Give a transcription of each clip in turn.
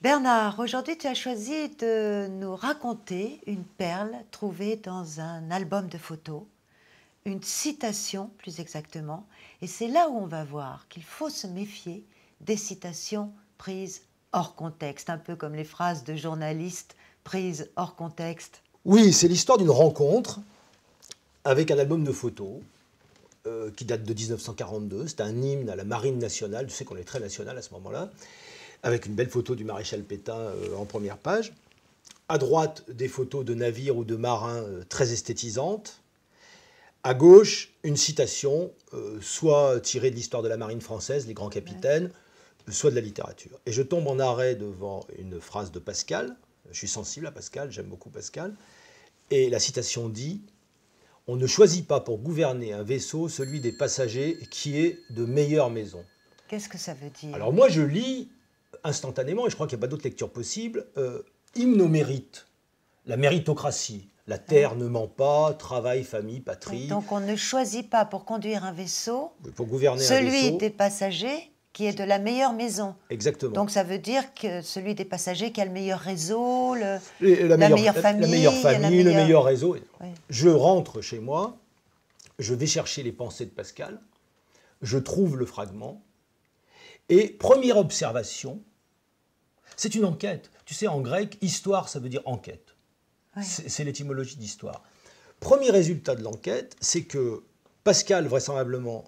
Bernard, aujourd'hui tu as choisi de nous raconter une perle trouvée dans un album de photos, une citation plus exactement, et c'est là où on va voir qu'il faut se méfier des citations prises hors contexte, un peu comme les phrases de journalistes prises hors contexte. Oui, c'est l'histoire d'une rencontre avec un album de photos euh, qui date de 1942. C'est un hymne à la Marine nationale, tu sais qu'on est très national à ce moment-là, avec une belle photo du maréchal Pétain euh, en première page. À droite, des photos de navires ou de marins euh, très esthétisantes. À gauche, une citation, soit tirée de l'histoire de la marine française, les grands capitaines, soit de la littérature. Et je tombe en arrêt devant une phrase de Pascal. Je suis sensible à Pascal, j'aime beaucoup Pascal. Et la citation dit On ne choisit pas pour gouverner un vaisseau celui des passagers qui est de meilleure maison. Qu'est-ce que ça veut dire Alors moi, je lis instantanément, et je crois qu'il n'y a pas d'autre lecture possible, euh, hymne mérite, la méritocratie. La terre ne ment pas, travail, famille, patrie. Donc on ne choisit pas pour conduire un vaisseau, gouverner celui des passagers qui est de la meilleure maison. Exactement. Donc ça veut dire que celui des passagers qui a le meilleur réseau, la, meilleure, famille, la, meilleure, famille, le meilleur réseau. Je rentre chez moi, je vais chercher les pensées de Pascal, je trouve le fragment, et première observation, c'est une enquête. Tu sais, en grec, histoire, ça veut dire enquête. C'est l'étymologie d'histoire. Premier résultat de l'enquête, c'est que Pascal, vraisemblablement,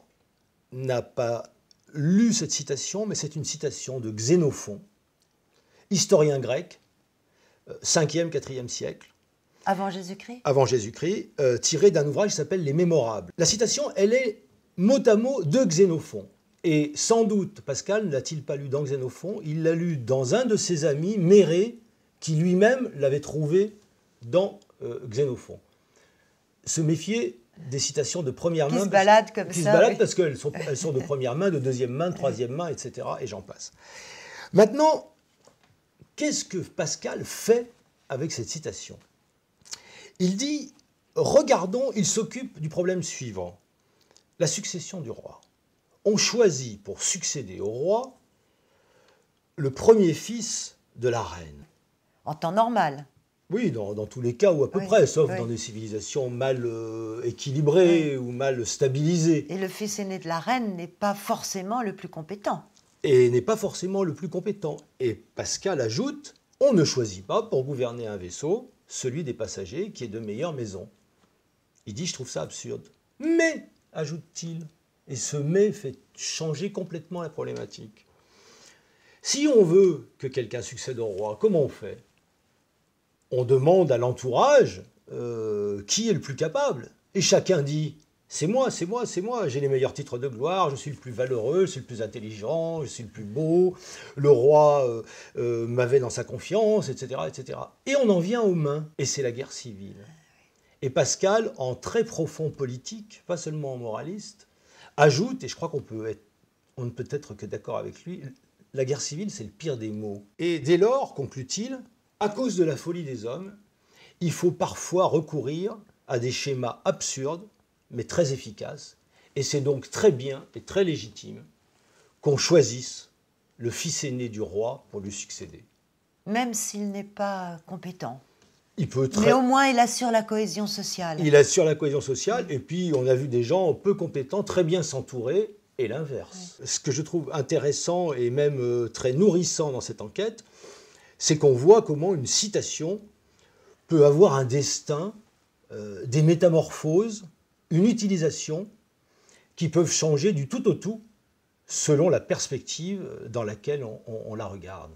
n'a pas lu cette citation, mais c'est une citation de Xénophon, historien grec, 5e, euh, 4e siècle. Avant Jésus-Christ Avant Jésus-Christ, euh, tirée d'un ouvrage qui s'appelle Les Mémorables. La citation, elle est mot à mot de Xénophon. Et sans doute, Pascal na t il pas lu dans Xénophon, il l'a lu dans un de ses amis, Méré, qui lui-même l'avait trouvé dans euh, Xénophon. Se méfier des citations de première main. Qui se baladent comme ça. parce qu'elles sont, sont de première main, de deuxième main, de troisième main, etc. Et j'en passe. Maintenant, qu'est-ce que Pascal fait avec cette citation Il dit Regardons, il s'occupe du problème suivant la succession du roi. On choisit pour succéder au roi le premier fils de la reine. En temps normal oui, dans, tous les cas, ou à peu près, sauf dans des civilisations mal euh, équilibrées ou mal stabilisées. Et le fils aîné de la reine n'est pas forcément le plus compétent. Et n'est pas forcément le plus compétent. Et Pascal ajoute, on ne choisit pas pour gouverner un vaisseau celui des passagers qui est de meilleure maison. Il dit, je trouve ça absurde. Mais, ajoute-t-il, et ce mais fait changer complètement la problématique. Si on veut que quelqu'un succède au roi, comment on fait on demande à l'entourage euh, qui est le plus capable. Et chacun dit c'est moi, c'est moi, c'est moi, j'ai les meilleurs titres de gloire, je suis le plus valeureux, je suis le plus intelligent, je suis le plus beau, le roi euh, euh, m'avait dans sa confiance, etc., etc. Et on en vient aux mains, et c'est la guerre civile. Et Pascal, en très profond politique, pas seulement moraliste, ajoute, et je crois qu'on peut on ne peut être que d'accord avec lui, la guerre civile, c'est le pire des mots. Et dès lors, conclut-il, à cause de la folie des hommes, il faut parfois recourir à des schémas absurdes, mais très efficaces, et c'est donc très bien et très légitime qu'on choisisse le fils aîné du roi pour lui succéder. Même s'il n'est pas compétent. Il peut Mais au moins, il assure la cohésion sociale. Il assure la cohésion sociale, et puis on a vu des gens peu compétents très bien s'entourer, et l'inverse. Ce que je trouve intéressant et même euh, très nourrissant dans cette enquête, c'est qu'on voit comment une citation peut avoir un destin, euh, des métamorphoses, une utilisation qui peuvent changer du tout au tout selon la perspective euh, dans laquelle on la regarde.